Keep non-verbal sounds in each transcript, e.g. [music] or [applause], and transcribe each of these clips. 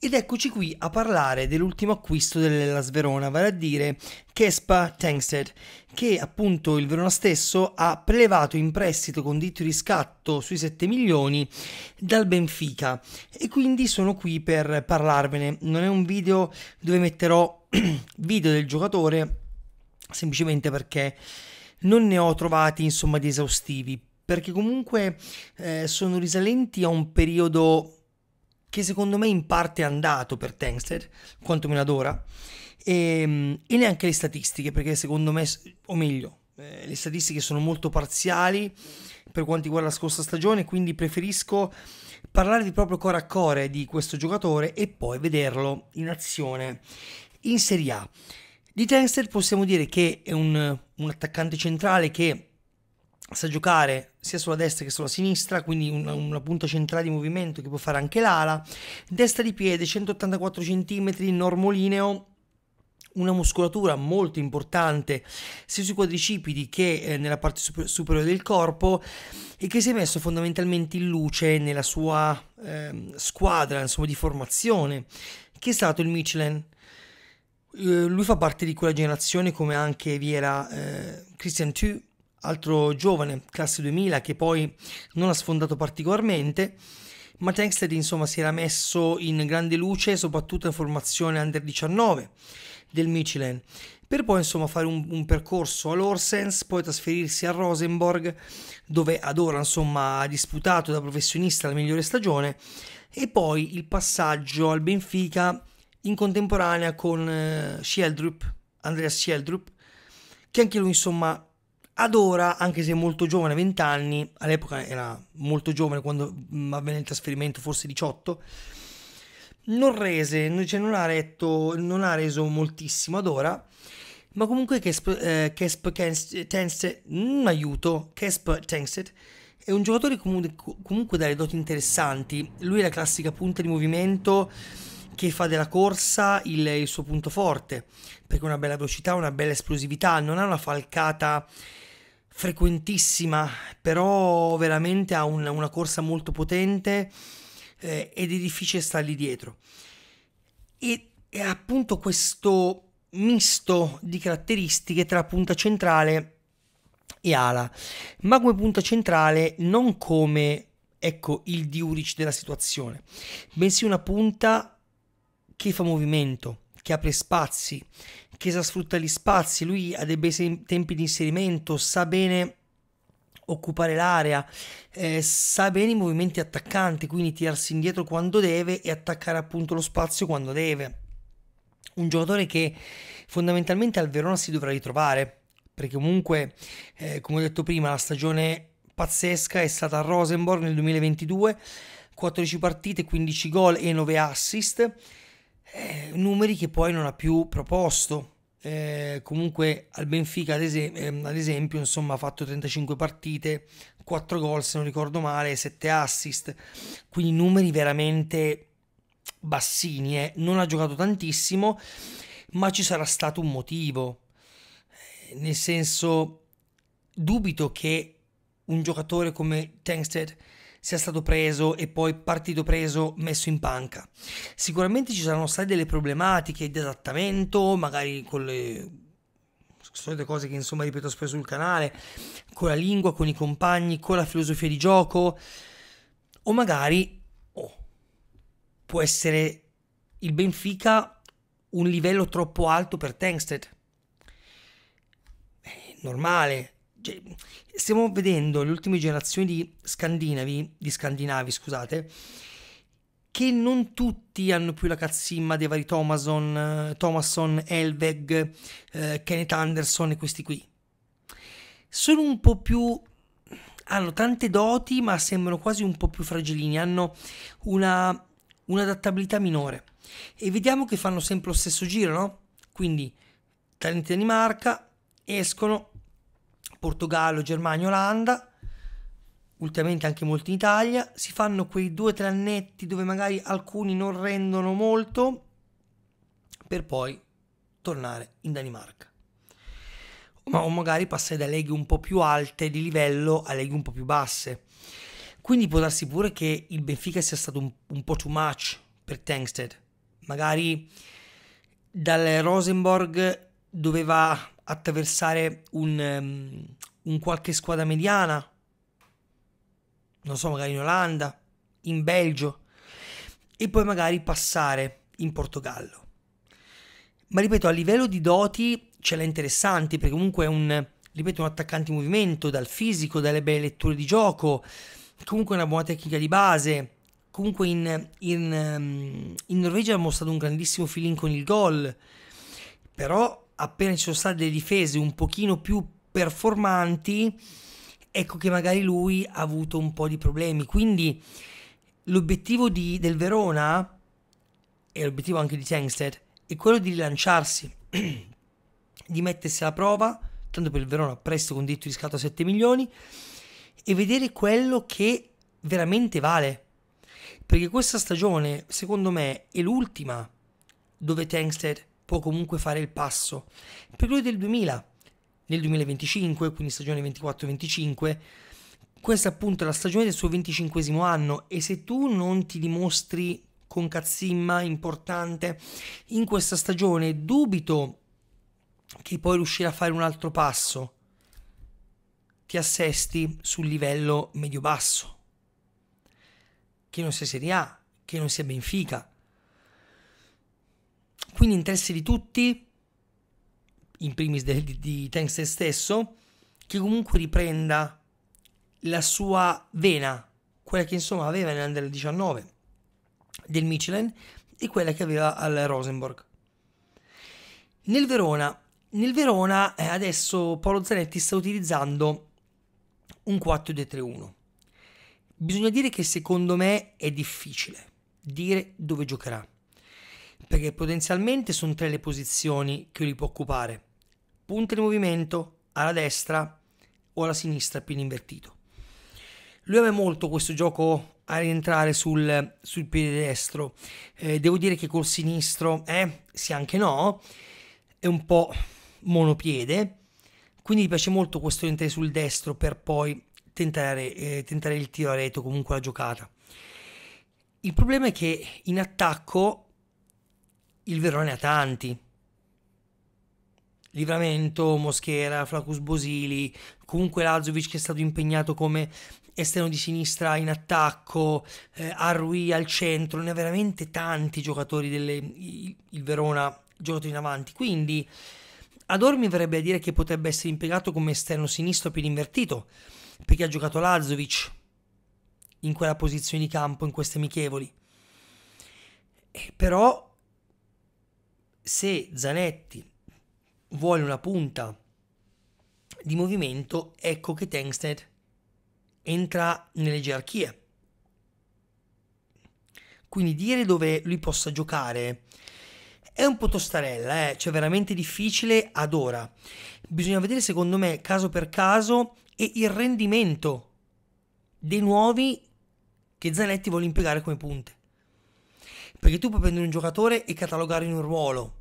Ed eccoci qui a parlare dell'ultimo acquisto della Sverona, vale a dire Kespa Tankstead, che appunto il Verona stesso ha prelevato in prestito con diritto di scatto sui 7 milioni dal Benfica. E quindi sono qui per parlarvene. Non è un video dove metterò [clears throat] video del giocatore, semplicemente perché non ne ho trovati insomma di esaustivi, perché comunque eh, sono risalenti a un periodo che secondo me in parte è andato per Tankstead, quantomeno ad ora, e, ehm, e neanche le statistiche, perché secondo me, o meglio, eh, le statistiche sono molto parziali per quanto riguarda la scorsa stagione, quindi preferisco parlare di proprio core a core di questo giocatore e poi vederlo in azione in Serie A. Di Tankstead possiamo dire che è un, un attaccante centrale che sa giocare sia sulla destra che sulla sinistra, quindi una, una, punta centrale di movimento che può fare anche l'ala, destra di piede 184 cm, normolineo, una muscolatura molto importante sia sui quadricipiti che eh, nella parte super- superiore del corpo e che si è messo fondamentalmente in luce nella sua eh, squadra insomma, di formazione, che è stato il Michelin eh, lui fa parte di quella generazione come anche vi era eh, Christian Tu, altro giovane, classe 2000, che poi non ha sfondato particolarmente, ma Tankstead insomma si era messo in grande luce soprattutto in formazione under 19 del Michelin, per poi insomma fare un, un percorso all'Orsens, poi trasferirsi a Rosenborg, dove ad ora insomma ha disputato da professionista la migliore stagione, e poi il passaggio al Benfica in contemporanea con eh, Sheldrup, Andreas Sheldrup, che anche lui insomma ad ora, anche se molto giovane, 20 anni, all'epoca era molto giovane quando mm, avvenne il trasferimento, forse 18, non rese, cioè non, ha retto, non ha reso moltissimo ad ora, ma comunque Kesp, eh, Kesp Tenset, un aiuto, Kesp Tenset è un giocatore comunque, comunque dalle doti interessanti, lui è la classica punta di movimento che fa della corsa il, il suo punto forte, perché ha una bella velocità, una bella esplosività, non ha una falcata frequentissima, però veramente ha un, una corsa molto potente eh, ed è difficile stargli dietro. E è appunto questo misto di caratteristiche tra punta centrale e ala, ma come punta centrale non come ecco il Diuric della situazione, bensì una punta che fa movimento, che apre spazi, Chiesa sfrutta gli spazi, lui ha dei bei tempi di inserimento, sa bene occupare l'area, eh, sa bene i movimenti attaccanti, quindi tirarsi indietro quando deve e attaccare appunto lo spazio quando deve. Un giocatore che fondamentalmente al Verona si dovrà ritrovare, perché comunque, eh, come ho detto prima, la stagione pazzesca è stata a Rosenborg nel 2022, 14 partite, 15 gol e 9 assist eh, numeri che poi non ha più proposto. Eh, comunque al Benfica ad, esempio, ehm, ad esempio insomma, ha fatto 35 partite 4 gol se non ricordo male 7 assist quindi numeri veramente bassini eh. non ha giocato tantissimo ma ci sarà stato un motivo eh, nel senso dubito che un giocatore come Tankstead sia stato preso e poi partito preso messo in panca. Sicuramente ci saranno state delle problematiche di adattamento, magari con le solite cose che insomma ripeto spesso sul canale, con la lingua, con i compagni, con la filosofia di gioco, o magari oh, può essere il Benfica un livello troppo alto per Tengsted. Eh, normale, cioè, stiamo vedendo le ultime generazioni di scandinavi, di scandinavi, scusate, che non tutti hanno più la cazzimma dei vari Thomason, Thomason, Elveg, eh, Kenneth Anderson e questi qui. Sono un po' più hanno tante doti, ma sembrano quasi un po' più fragilini, hanno una un'adattabilità minore. E vediamo che fanno sempre lo stesso giro, no? Quindi talenti Danimarca escono Portogallo, Germania, Olanda, ultimamente anche molti in Italia, si fanno quei due o tre annetti dove magari alcuni non rendono molto per poi tornare in Danimarca. Ma o magari passare da leghe un po' più alte di livello a leghe un po' più basse. Quindi può darsi pure che il Benfica sia stato un, un po' too much per Tankstead. Magari dal Rosenborg doveva attraversare un, um, un qualche squadra mediana, non so, magari in Olanda, in Belgio, e poi magari passare in Portogallo. Ma ripeto, a livello di doti ce l'ha interessante perché comunque è un, ripeto, un attaccante in movimento, dal fisico, dalle belle letture di gioco, comunque una buona tecnica di base. Comunque in, in, ehm, in Norvegia ha mostrato un grandissimo feeling con il gol, però appena ci sono state delle difese un pochino più performanti, ecco che magari lui ha avuto un po' di problemi. Quindi l'obiettivo di, del Verona e l'obiettivo anche di Tengsted è quello di rilanciarsi, [clears throat] di mettersi alla prova, tanto per il Verona presto con diritto di scatto a 7 milioni, e vedere quello che veramente vale. Perché questa stagione, secondo me, è l'ultima dove Tengsted può comunque fare il passo. Per lui del 2000, nel 2025, quindi stagione 24-25, questa appunto è la stagione del suo 25 anno e se tu non ti dimostri con cazzimma importante in questa stagione, dubito che poi riuscirà a fare un altro passo. Ti assesti sul livello medio-basso, che non sia Serie A, che non sia Benfica, quindi interessi di tutti, in primis di, di, di Tengsten stesso, che comunque riprenda la sua vena, quella che insomma aveva nell'Under 19 del Michelin e quella che aveva al Rosenborg. Nel Verona, nel Verona eh, adesso Paolo Zanetti sta utilizzando un 4-2-3-1. Bisogna dire che secondo me è difficile dire dove giocherà perché potenzialmente sono tre le posizioni che lui può occupare. Punta di movimento, alla destra o alla sinistra, piede invertito. Lui ama molto questo gioco a rientrare sul, sul piede destro. Eh, devo dire che col sinistro, eh, sì anche no, è un po' monopiede, quindi gli piace molto questo rientrare sul destro per poi tentare, eh, tentare il tiro a rete o comunque la giocata. Il problema è che in attacco il Verona ha tanti. Livramento, Moschera, Flacus Bosili, comunque Lazovic che è stato impegnato come esterno di sinistra in attacco, eh, Arrui al centro, ne ha veramente tanti giocatori delle, il, Verona giocato in avanti, quindi Adormi verrebbe a dire che potrebbe essere impiegato come esterno sinistro a piedi invertito, perché ha giocato Lazovic in quella posizione di campo in queste amichevoli. Eh, però se Zanetti vuole una punta di movimento, ecco che Tengsted entra nelle gerarchie. Quindi dire dove lui possa giocare è un po' tostarella, eh? cioè veramente difficile ad ora. Bisogna vedere secondo me caso per caso e il rendimento dei nuovi che Zanetti vuole impiegare come punte. Perché tu puoi prendere un giocatore e catalogarlo in un ruolo,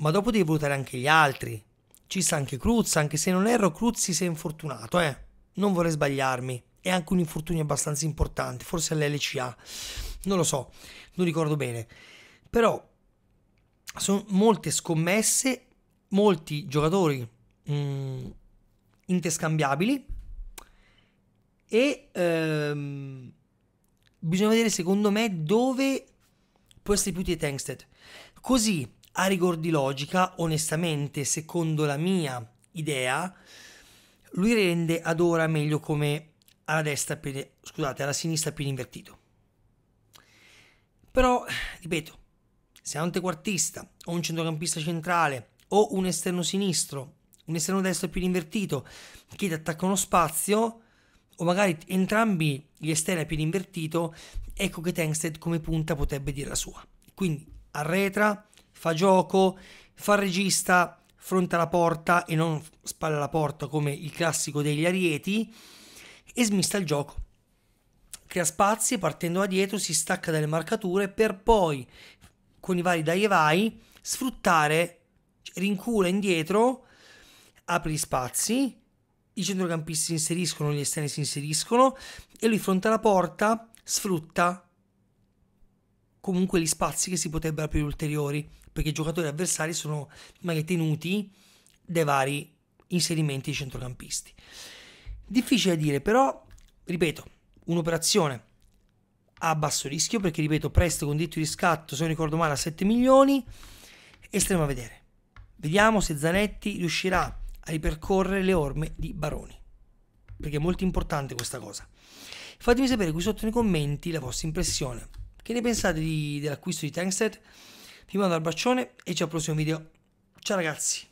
ma dopo devi valutare anche gli altri. Ci sta anche Cruz, anche se non erro Cruz si è infortunato, eh. Non vorrei sbagliarmi. È anche un infortunio abbastanza importante, forse all'LCA. Non lo so, non ricordo bene. Però sono molte scommesse, molti giocatori mh, mm, interscambiabili e ehm, bisogna vedere secondo me dove può essere più di Tankstead. Così a rigor di logica, onestamente, secondo la mia idea, lui rende ad ora meglio come alla destra, scusate, alla sinistra più invertito. Però, ripeto, se ha un trequartista o un centrocampista centrale o un esterno sinistro, un esterno destro più invertito che ti uno spazio, o magari entrambi gli esterni a piedi invertito, ecco che Tengsted come punta potrebbe dire la sua. Quindi arretra, fa gioco, fa regista fronte alla porta e non spalla alla porta come il classico degli arieti e smista il gioco. Crea spazi partendo da dietro si stacca dalle marcature per poi con i vari dai e vai sfruttare, rincula indietro, apre gli spazi, i centrocampisti si inseriscono, gli esterni si inseriscono e lui fronte alla porta sfrutta comunque gli spazi che si potrebbero aprire ulteriori perché i giocatori avversari sono magari tenuti dai vari inserimenti di centrocampisti. Difficile dire, però, ripeto, un'operazione a basso rischio, perché ripeto, presto con diritto di scatto, se non ricordo male, a 7 milioni, e a vedere. Vediamo se Zanetti riuscirà a ripercorrere le orme di Baroni, perché è molto importante questa cosa. Fatemi sapere qui sotto nei commenti la vostra impressione. Che ne pensate di, dell'acquisto di Tankstead? vi mando un bacione e ci al prossimo video ciao ragazzi